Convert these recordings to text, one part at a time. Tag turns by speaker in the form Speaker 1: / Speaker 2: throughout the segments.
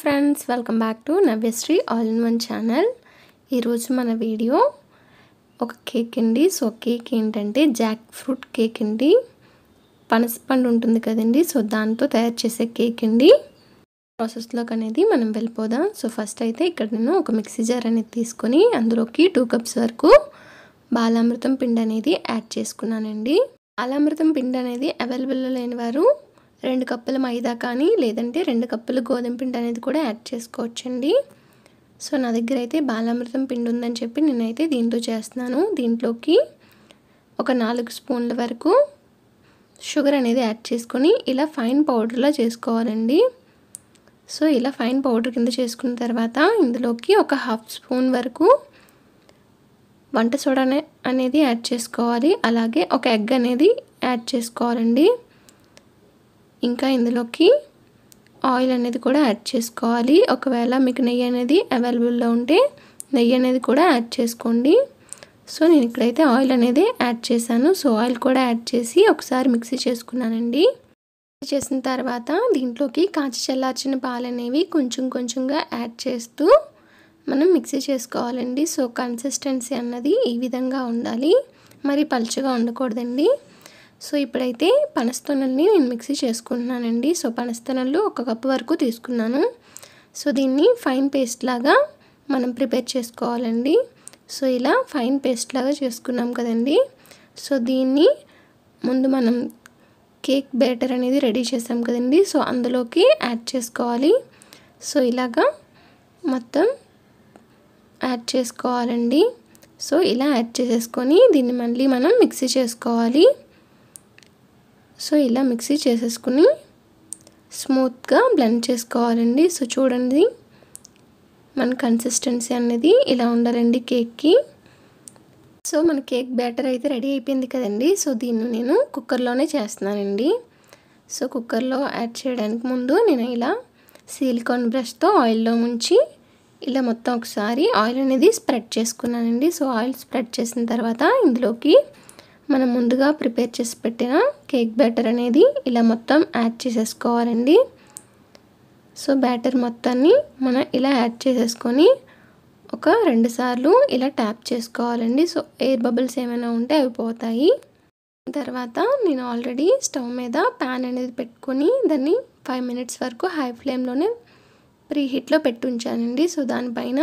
Speaker 1: friends welcome back to Navyasri all in one channel ఈరోజు మన video ఒక కేక్ అండి సో కేక్ ఏంటంటే జాక్ ఫ్రూట్ కేక్ అండి పనసపండు ఉంటుంది కదండి సో దాంతో తయారు చేసే కేక్ అండి ప్రాసెస్లోకి అనేది మనం వెళ్ళిపోదాం సో ఫస్ట్ అయితే ఇక్కడ నేను ఒక మిక్సీ జార్ అనేది తీసుకొని అందులోకి టూ కప్స్ వరకు బాలామృతం పిండి అనేది యాడ్ చేసుకున్నానండి బాలామృతం పిండి అనేది అవైలబుల్లో లేని వారు రెండు కప్పుల మైదా కానీ లేదంటే రెండు కప్పులు గోధుమ పిండి అనేది కూడా యాడ్ చేసుకోవచ్చండి సో నా దగ్గర అయితే బాలామృతం పిండి ఉందని చెప్పి నేనైతే దీంతో చేస్తున్నాను దీంట్లోకి ఒక నాలుగు స్పూన్ల వరకు షుగర్ అనేది యాడ్ చేసుకొని ఇలా ఫైన్ పౌడర్లా చేసుకోవాలండి సో ఇలా ఫైన్ పౌడర్ కింద చేసుకున్న తర్వాత ఇందులోకి ఒక హాఫ్ స్పూన్ వరకు వంట సోడా అనేది యాడ్ చేసుకోవాలి అలాగే ఒక ఎగ్ అనేది యాడ్ చేసుకోవాలండి ఇంకా ఇందులోకి ఆయిల్ అనేది కూడా యాడ్ చేసుకోవాలి ఒకవేళ మీకు నెయ్యి అనేది అవైలబుల్లో ఉంటే నెయ్యి అనేది కూడా యాడ్ చేసుకోండి సో నేను ఇక్కడైతే ఆయిల్ అనేది యాడ్ చేశాను సో ఆయిల్ కూడా యాడ్ చేసి ఒకసారి మిక్సీ చేసుకున్నానండి చేసిన తర్వాత దీంట్లోకి కాచి చల్లార్చిన పాలు అనేవి కొంచెం కొంచెంగా యాడ్ చేస్తూ మనం మిక్సీ చేసుకోవాలండి సో కన్సిస్టెన్సీ అన్నది ఈ విధంగా ఉండాలి మరి పలుచగా ఉండకూడదండి సో ఇప్పుడైతే పనస్తనల్ని నేను మిక్సీ చేసుకుంటున్నానండి సో పనస్తొనలు ఒక కప్పు వరకు తీసుకున్నాను సో దీన్ని ఫైన్ పేస్ట్ లాగా మనం ప్రిపేర్ చేసుకోవాలండి సో ఇలా ఫైన్ పేస్ట్ లాగా చేసుకున్నాం కదండి సో దీన్ని ముందు మనం కేక్ బ్యాటర్ అనేది రెడీ చేసాం కదండి సో అందులోకి యాడ్ చేసుకోవాలి సో ఇలాగా మొత్తం యాడ్ చేసుకోవాలండి సో ఇలా యాడ్ చేసేసుకొని దీన్ని మళ్ళీ మనం మిక్సీ చేసుకోవాలి సో ఇలా మిక్సీ చేసేసుకుని స్మూత్గా బ్లెండ్ చేసుకోవాలండి సో చూడండి మన కన్సిస్టెన్సీ అనేది ఇలా ఉండాలండి కేక్కి సో మన కేక్ బ్యాటర్ అయితే రెడీ అయిపోయింది కదండి సో దీన్ని నేను కుక్కర్లోనే చేస్తున్నానండి సో కుక్కర్లో యాడ్ చేయడానికి ముందు నేను ఇలా సిలికాన్ బ్రష్తో ఆయిల్లో ముంచి ఇలా మొత్తం ఒకసారి ఆయిల్ అనేది స్ప్రెడ్ చేసుకున్నానండి సో ఆయిల్ స్ప్రెడ్ చేసిన తర్వాత ఇందులోకి మనం ముందుగా ప్రిపేర్ చేసి పెట్టిన కేక్ బ్యాటర్ అనేది ఇలా మొత్తం యాడ్ చేసేసుకోవాలండి సో బ్యాటర్ మొత్తాన్ని మనం ఇలా యాడ్ చేసేసుకొని ఒక రెండు సార్లు ఇలా ట్యాప్ చేసుకోవాలండి సో ఎయిర్ బబుల్స్ ఏమైనా ఉంటే అవి పోతాయి తర్వాత నేను ఆల్రెడీ స్టవ్ మీద ప్యాన్ అనేది పెట్టుకొని దాన్ని ఫైవ్ మినిట్స్ వరకు హై ఫ్లేమ్లోనే ప్రీ హీట్లో పెట్టి ఉంచానండి సో దానిపైన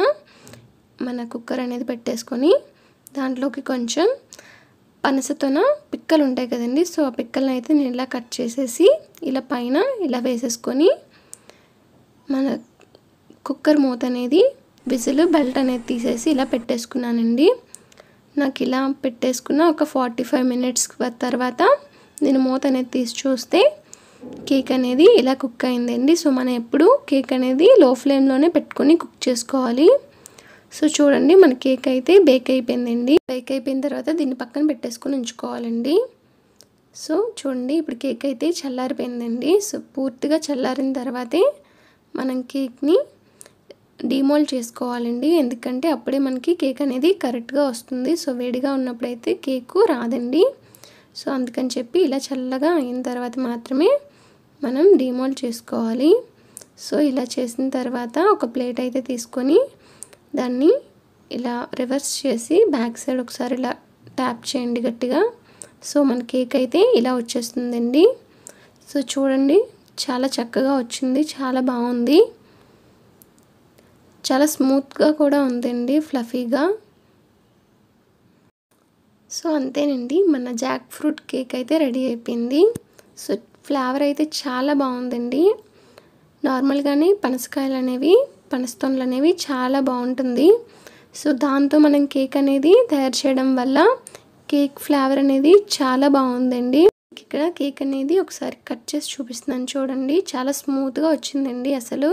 Speaker 1: మన కుక్కర్ అనేది పెట్టేసుకొని దాంట్లోకి కొంచెం పనసతోన పిక్కలు ఉంటాయి కదండి సో ఆ పిక్కలను అయితే నేను ఇలా కట్ చేసేసి ఇలా పైన ఇలా వేసేసుకొని మన కుక్కర్ మూత అనేది విజిల్ బెల్ట్ అనేది తీసేసి ఇలా పెట్టేసుకున్నానండి నాకు ఇలా పెట్టేసుకున్న ఒక ఫార్టీ ఫైవ్ మినిట్స్ తర్వాత నేను మూత అనేది తీసి చూస్తే కేక్ అనేది ఇలా కుక్ అయిందండి సో మనం ఎప్పుడు కేక్ అనేది లో ఫ్లేమ్లోనే పెట్టుకొని కుక్ చేసుకోవాలి సో చూడండి మన కేక్ అయితే బేక్ అయిపోయిందండి బేక్ అయిపోయిన తర్వాత దీన్ని పక్కన పెట్టేసుకొని ఉంచుకోవాలండి సో చూడండి ఇప్పుడు కేక్ అయితే చల్లారిపోయిందండి సో పూర్తిగా చల్లారిన తర్వాతే మనం కేక్ని డిమోల్డ్ చేసుకోవాలండి ఎందుకంటే అప్పుడే మనకి కేక్ అనేది కరెక్ట్గా వస్తుంది సో వేడిగా ఉన్నప్పుడైతే కేకు రాదండి సో అందుకని చెప్పి ఇలా చల్లగా అయిన తర్వాత మాత్రమే మనం డిమోల్డ్ చేసుకోవాలి సో ఇలా చేసిన తర్వాత ఒక ప్లేట్ అయితే తీసుకొని దాన్ని ఇలా రివర్స్ చేసి బ్యాక్ సైడ్ ఒకసారి ఇలా ట్యాప్ చేయండి గట్టిగా సో మన కేక్ అయితే ఇలా వచ్చేస్తుందండి సో చూడండి చాలా చక్కగా వచ్చింది చాలా బాగుంది చాలా స్మూత్గా కూడా ఉందండి ఫ్లఫీగా సో అంతేనండి మన జాక్ ఫ్రూట్ కేక్ అయితే రెడీ అయిపోయింది సో ఫ్లేవర్ అయితే చాలా బాగుందండి నార్మల్గానే పనసకాయలు అనేవి పనస్తోన్లు అనేవి చాలా బాగుంటుంది సో దాంతో మనం కేక్ అనేది తయారు చేయడం వల్ల కేక్ ఫ్లేవర్ అనేది చాలా బాగుందండి ఇక్కడ కేక్ అనేది ఒకసారి కట్ చేసి చూపిస్తున్నాను చూడండి చాలా స్మూత్గా వచ్చిందండి అసలు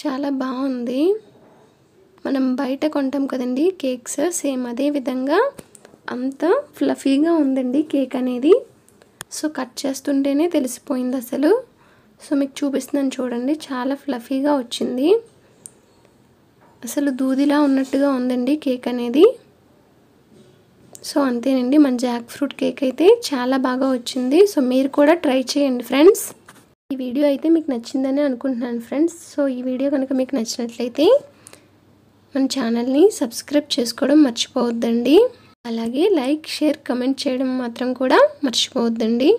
Speaker 1: చాలా బాగుంది మనం బయట కొంటాం కదండి కేక్స్ సేమ్ అదే విధంగా అంత ఫ్లఫీగా ఉందండి కేక్ అనేది సో కట్ చేస్తుంటేనే తెలిసిపోయింది అసలు సో మీకు చూపిస్తున్నాను చూడండి చాలా ఫ్లఫీగా వచ్చింది అసలు దూదిలా ఉన్నట్టుగా ఉందండి కేక్ అనేది సో అంతేనండి మన జాక్ ఫ్రూట్ కేక్ అయితే చాలా బాగా వచ్చింది సో మీరు కూడా ట్రై చేయండి ఫ్రెండ్స్ ఈ వీడియో అయితే మీకు నచ్చిందని అనుకుంటున్నాను ఫ్రెండ్స్ సో ఈ వీడియో కనుక మీకు నచ్చినట్లయితే మన ఛానల్ని సబ్స్క్రైబ్ చేసుకోవడం మర్చిపోవద్దండి అలాగే లైక్ షేర్ కమెంట్ చేయడం మాత్రం కూడా మర్చిపోవద్దండి